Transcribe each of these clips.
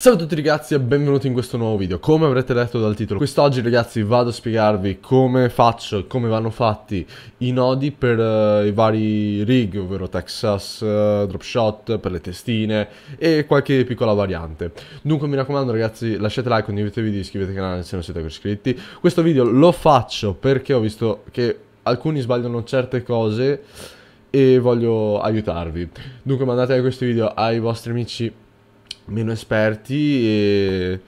Salve a tutti ragazzi e benvenuti in questo nuovo video Come avrete letto dal titolo Quest'oggi ragazzi vado a spiegarvi come faccio Come vanno fatti i nodi per uh, i vari rig Ovvero Texas, uh, Dropshot, per le testine E qualche piccola variante Dunque mi raccomando ragazzi lasciate like, condividete il video Iscrivetevi al canale se non siete ancora iscritti Questo video lo faccio perché ho visto che alcuni sbagliano certe cose E voglio aiutarvi Dunque mandate questo video ai vostri amici meno esperti e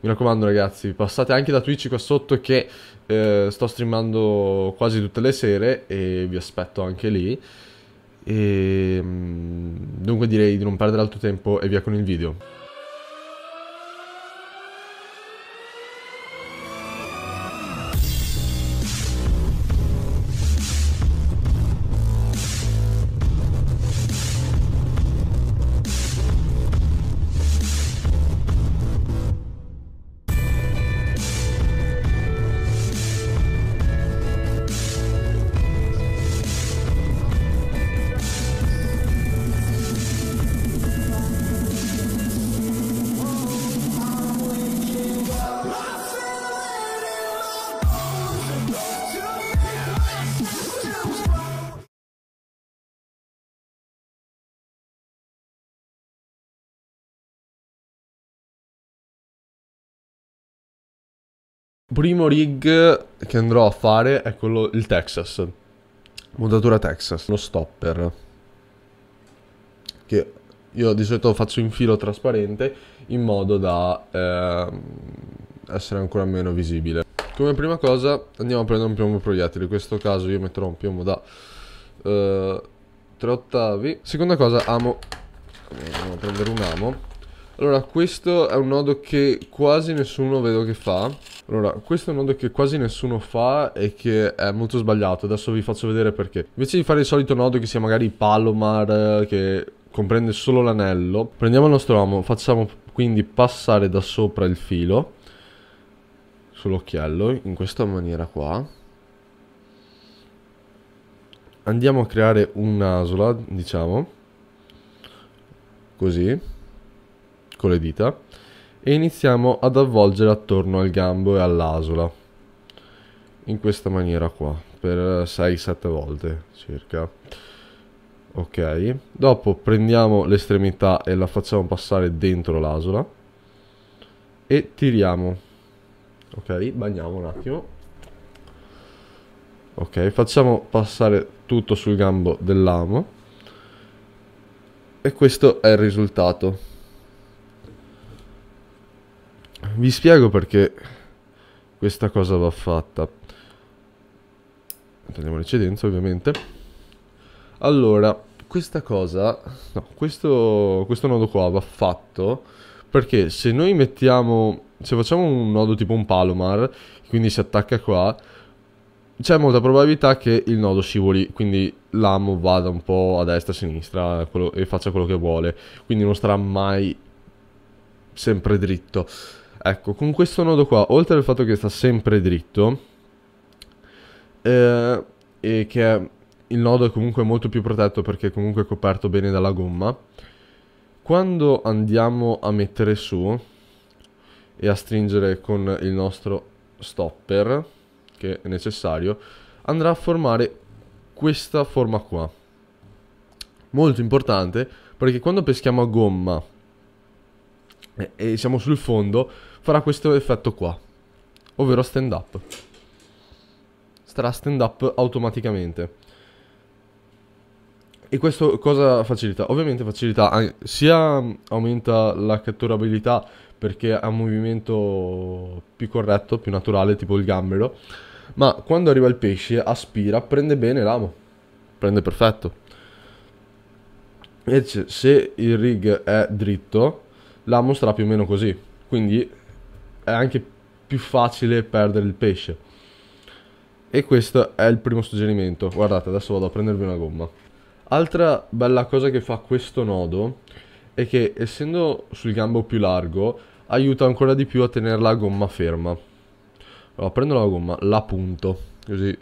mi raccomando ragazzi passate anche da Twitch qua sotto che eh, sto streamando quasi tutte le sere e vi aspetto anche lì e ehm, dunque direi di non perdere altro tempo e via con il video Primo rig che andrò a fare è quello, il Texas. Montatura Texas, uno stopper. Che io di solito faccio in filo trasparente in modo da eh, essere ancora meno visibile. Come prima cosa andiamo a prendere un piombo proiettile, in questo caso io metterò un piombo da eh, 3 ottavi. Seconda cosa amo, andiamo a prendere un amo allora, questo è un nodo che quasi nessuno vedo che fa. Allora, questo è un nodo che quasi nessuno fa e che è molto sbagliato. Adesso vi faccio vedere perché. Invece di fare il solito nodo che sia magari Palomar, eh, che comprende solo l'anello, prendiamo il nostro amo, facciamo quindi passare da sopra il filo sull'occhiello, in questa maniera qua. Andiamo a creare un'asola, diciamo. Così le dita e iniziamo ad avvolgere attorno al gambo e all'asola in questa maniera qua per 6-7 volte circa ok dopo prendiamo l'estremità e la facciamo passare dentro l'asola e tiriamo ok bagniamo un attimo ok facciamo passare tutto sul gambo dell'amo e questo è il risultato vi spiego perché questa cosa va fatta. Togliamo l'eccedenza ovviamente. Allora, questa cosa, no, questo, questo nodo qua va fatto perché se noi mettiamo, se facciamo un nodo tipo un palomar, quindi si attacca qua, c'è molta probabilità che il nodo scivoli, quindi l'amo vada un po' a destra, a sinistra quello, e faccia quello che vuole, quindi non starà mai sempre dritto. Ecco, con questo nodo qua, oltre al fatto che sta sempre dritto, eh, e che il nodo è comunque molto più protetto perché comunque è coperto bene dalla gomma, quando andiamo a mettere su e a stringere con il nostro stopper, che è necessario, andrà a formare questa forma qua. Molto importante perché quando peschiamo a gomma eh, e, siamo sul fondo, farà questo effetto qua, ovvero stand up. Starà stand up automaticamente. E questo cosa facilita? Ovviamente facilita sia aumenta la catturabilità perché ha un movimento più corretto, più naturale, tipo il gambero, ma quando arriva il pesce aspira, prende bene l'amo, prende perfetto. Invece se il rig è dritto, l'ammo sarà più o meno così, quindi è anche più facile perdere il pesce. E questo è il primo suggerimento. Guardate, adesso vado a prendervi una gomma. Altra bella cosa che fa questo nodo è che essendo sul gambo più largo aiuta ancora di più a tenere la gomma ferma. Allora, prendo la gomma, la punto, così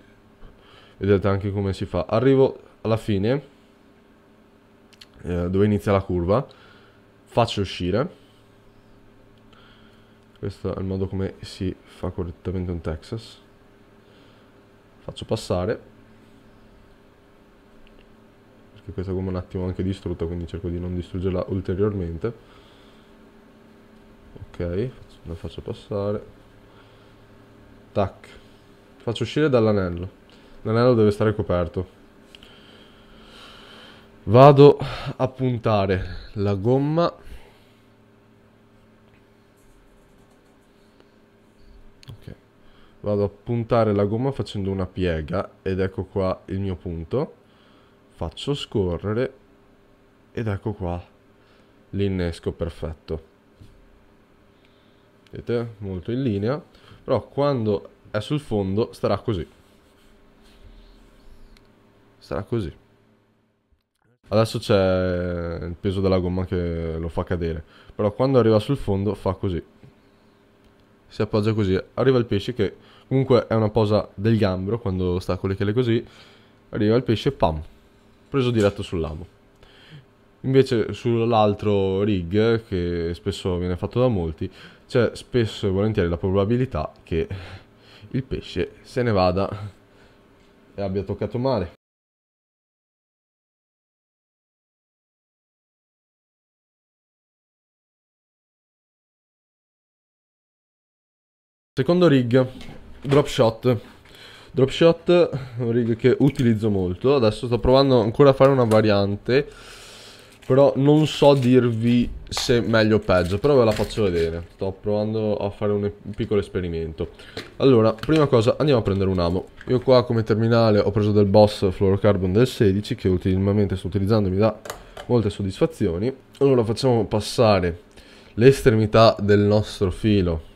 vedete anche come si fa. Arrivo alla fine, eh, dove inizia la curva, faccio uscire. Questo è il modo come si fa correttamente un Texas. Faccio passare. Perché questa gomma è un attimo anche distrutta, quindi cerco di non distruggerla ulteriormente. Ok, la faccio passare. Tac. Faccio uscire dall'anello. L'anello deve stare coperto vado a puntare la gomma okay. vado a puntare la gomma facendo una piega ed ecco qua il mio punto faccio scorrere ed ecco qua l'innesco perfetto vedete molto in linea però quando è sul fondo starà così starà così Adesso c'è il peso della gomma che lo fa cadere. Però quando arriva sul fondo fa così. Si appoggia così. Arriva il pesce che comunque è una posa del gambero quando sta con le chele così. Arriva il pesce, e pam. Preso diretto sul lago. Invece sull'altro rig, che spesso viene fatto da molti, c'è spesso e volentieri la probabilità che il pesce se ne vada e abbia toccato male. Secondo rig, drop shot. Drop shot, un rig che utilizzo molto. Adesso sto provando ancora a fare una variante. Però non so dirvi se meglio o peggio, però ve la faccio vedere. Sto provando a fare un, un piccolo esperimento. Allora, prima cosa, andiamo a prendere un amo. Io qua come terminale ho preso del Boss Fluorocarbon del 16, che ultimamente sto utilizzando e mi dà molte soddisfazioni. Allora facciamo passare l'estremità del nostro filo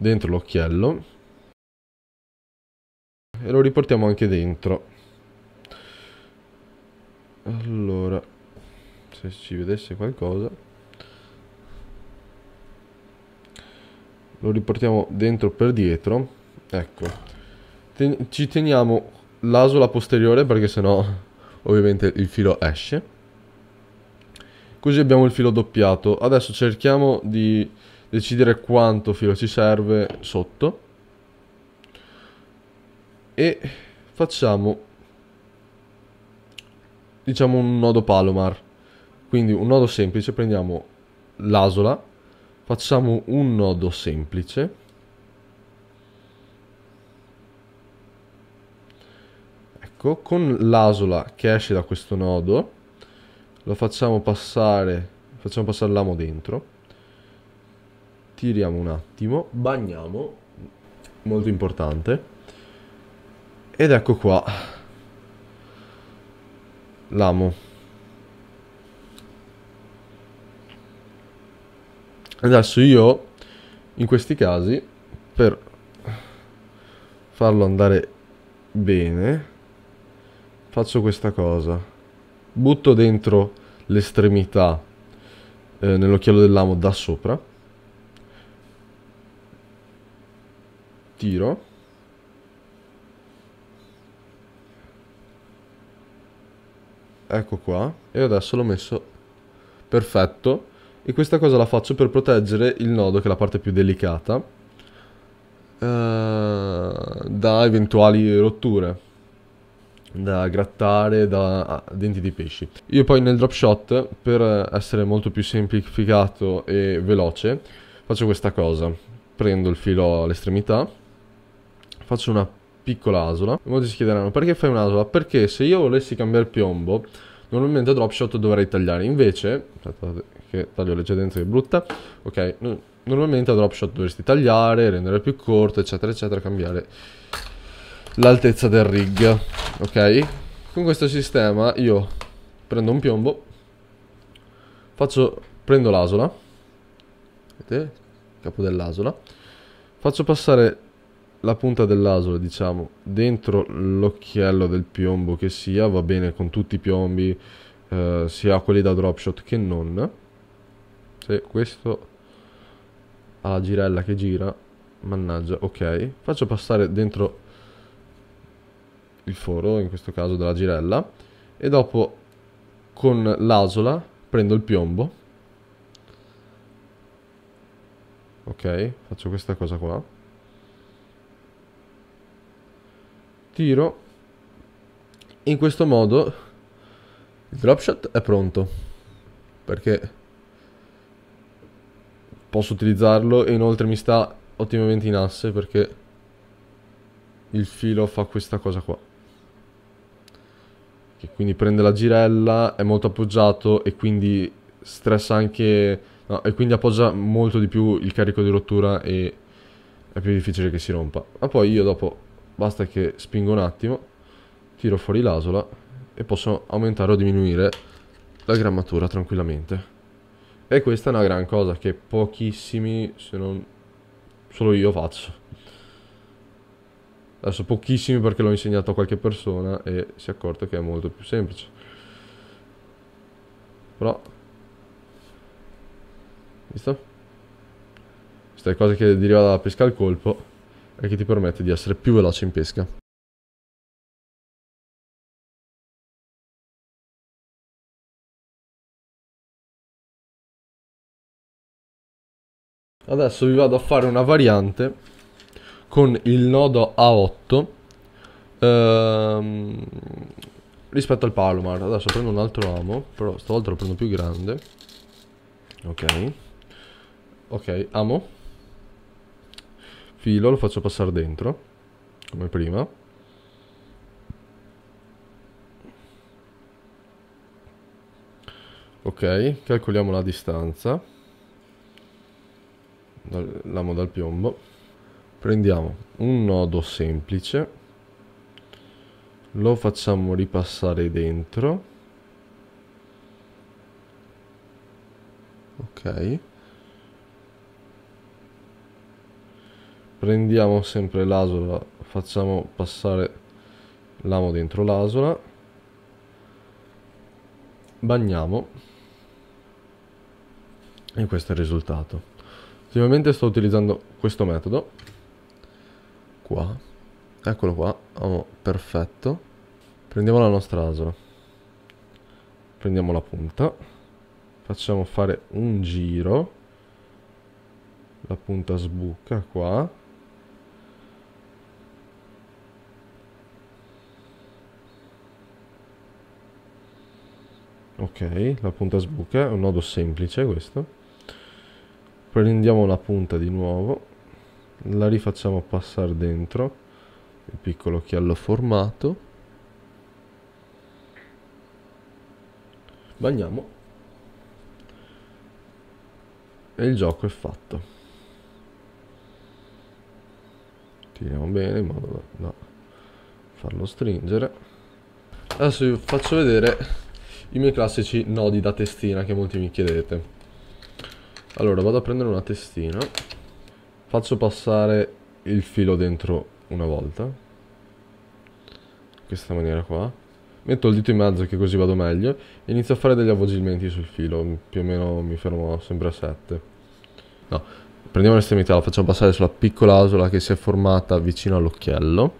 dentro l'occhiello e lo riportiamo anche dentro allora se ci vedesse qualcosa lo riportiamo dentro per dietro ecco Ten ci teniamo l'asola posteriore perché sennò ovviamente il filo esce così abbiamo il filo doppiato adesso cerchiamo di decidere quanto filo ci serve sotto e facciamo diciamo un nodo palomar quindi un nodo semplice prendiamo l'asola facciamo un nodo semplice ecco con l'asola che esce da questo nodo lo facciamo passare facciamo passare l'amo dentro tiriamo un attimo, bagniamo, molto importante, ed ecco qua l'amo. Adesso io, in questi casi, per farlo andare bene, faccio questa cosa. Butto dentro l'estremità eh, nell'occhiello dell'amo da sopra tiro ecco qua e adesso l'ho messo perfetto e questa cosa la faccio per proteggere il nodo che è la parte più delicata eh, da eventuali rotture da grattare da ah, denti di pesci io poi nel drop shot per essere molto più semplificato e veloce faccio questa cosa prendo il filo all'estremità faccio una piccola asola. Molti si chiederanno perché fai un'asola? Perché se io volessi cambiare piombo, normalmente a dropshot dovrei tagliare. Invece, aspettate che taglio l'eccedenza che è brutta. Ok, normalmente a dropshot dovresti tagliare, rendere più corto, eccetera, eccetera, cambiare l'altezza del rig. Ok? Con questo sistema io prendo un piombo, faccio, prendo l'asola, vedete? Capo dell'asola, faccio passare la punta dell'asola, diciamo, dentro l'occhiello del piombo che sia, va bene con tutti i piombi, eh, sia quelli da dropshot che non. Se questo ha la girella che gira, mannaggia, ok. Faccio passare dentro il foro, in questo caso della girella, e dopo con l'asola prendo il piombo. Ok, faccio questa cosa qua. Tiro. In questo modo il drop shot è pronto. Perché posso utilizzarlo e inoltre mi sta ottimamente in asse perché il filo fa questa cosa qua. Che quindi prende la girella, è molto appoggiato e quindi stressa anche... No, e quindi appoggia molto di più il carico di rottura e è più difficile che si rompa. Ma poi io dopo basta che spingo un attimo, tiro fuori l'asola e posso aumentare o diminuire la grammatura tranquillamente. E questa è una gran cosa che pochissimi, se non solo io faccio. Adesso pochissimi perché l'ho insegnato a qualche persona e si è accorto che è molto più semplice. Però... Visto? Queste cose che deriva dalla pesca al colpo e che ti permette di essere più veloce in pesca. Adesso vi vado a fare una variante con il nodo A8 ehm, rispetto al palomar. Adesso prendo un altro amo, però stavolta lo prendo più grande. Ok. Ok, amo filo lo faccio passare dentro, come prima. Ok, calcoliamo la distanza. Dal, lamo dal piombo. Prendiamo un nodo semplice. Lo facciamo ripassare dentro. Ok. prendiamo sempre l'asola facciamo passare l'amo dentro l'asola bagniamo e questo è il risultato ultimamente sto utilizzando questo metodo qua eccolo qua oh, perfetto prendiamo la nostra asola prendiamo la punta facciamo fare un giro la punta sbuca qua ok la punta sbuca è un nodo semplice questo prendiamo la punta di nuovo la rifacciamo passare dentro il piccolo chiallo formato bagniamo e il gioco è fatto tiriamo bene in modo da farlo stringere adesso vi faccio vedere i miei classici nodi da testina che molti mi chiedete. Allora, vado a prendere una testina. Faccio passare il filo dentro una volta. In questa maniera qua. Metto il dito in mezzo che così vado meglio. E inizio a fare degli avvolgimenti sul filo. Più o meno mi fermo sempre a 7. No, prendiamo l'estremità, la facciamo passare sulla piccola asola che si è formata vicino all'occhiello.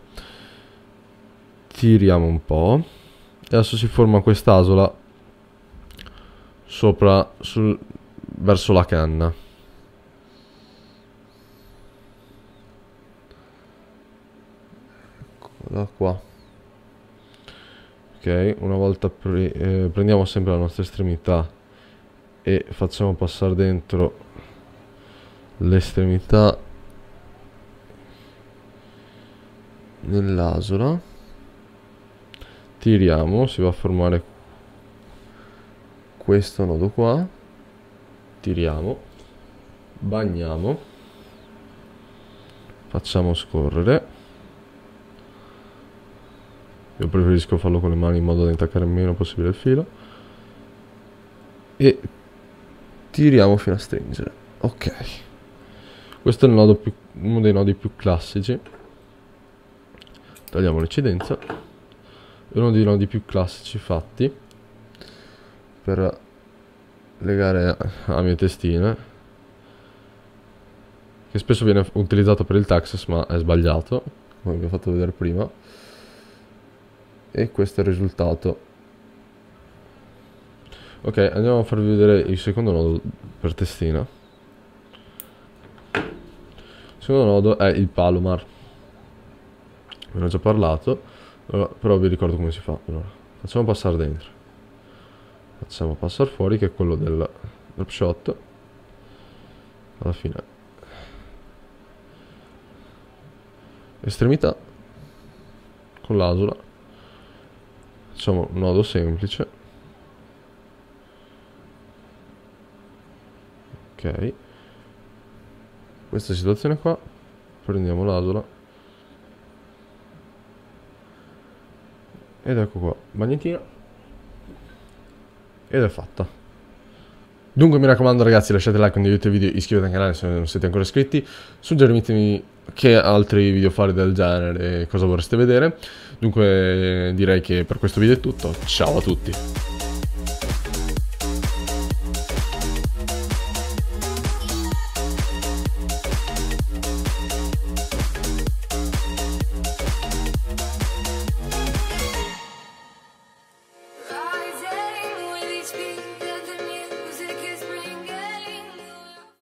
Tiriamo un po'. E adesso si forma quest'asola sopra sul, verso la canna. Eccola qua. Ok, una volta pre eh, prendiamo sempre la nostra estremità e facciamo passare dentro l'estremità nell'asola. Tiriamo, si va a formare questo nodo qua, tiriamo, bagniamo, facciamo scorrere. Io preferisco farlo con le mani in modo da intaccare il meno possibile il filo. E tiriamo fino a stringere. Ok. Questo è più, uno dei nodi più classici. Tagliamo l'eccedenza. È uno dei nodi più classici fatti per legare la mia testina che spesso viene utilizzato per il Texas ma è sbagliato come vi ho fatto vedere prima e questo è il risultato ok andiamo a farvi vedere il secondo nodo per testina il secondo nodo è il Palomar ve ne ho già parlato però vi ricordo come si fa allora, facciamo passare dentro facciamo passare fuori che è quello del drop shot alla fine estremità con l'asola facciamo un nodo semplice ok questa situazione qua prendiamo l'asola ed ecco qua magnetina ed è fatta. Dunque mi raccomando ragazzi lasciate like, condividete il video, iscrivetevi al canale se non siete ancora iscritti, suggeritemi che altri video fare del genere e cosa vorreste vedere. Dunque direi che per questo video è tutto, ciao a tutti!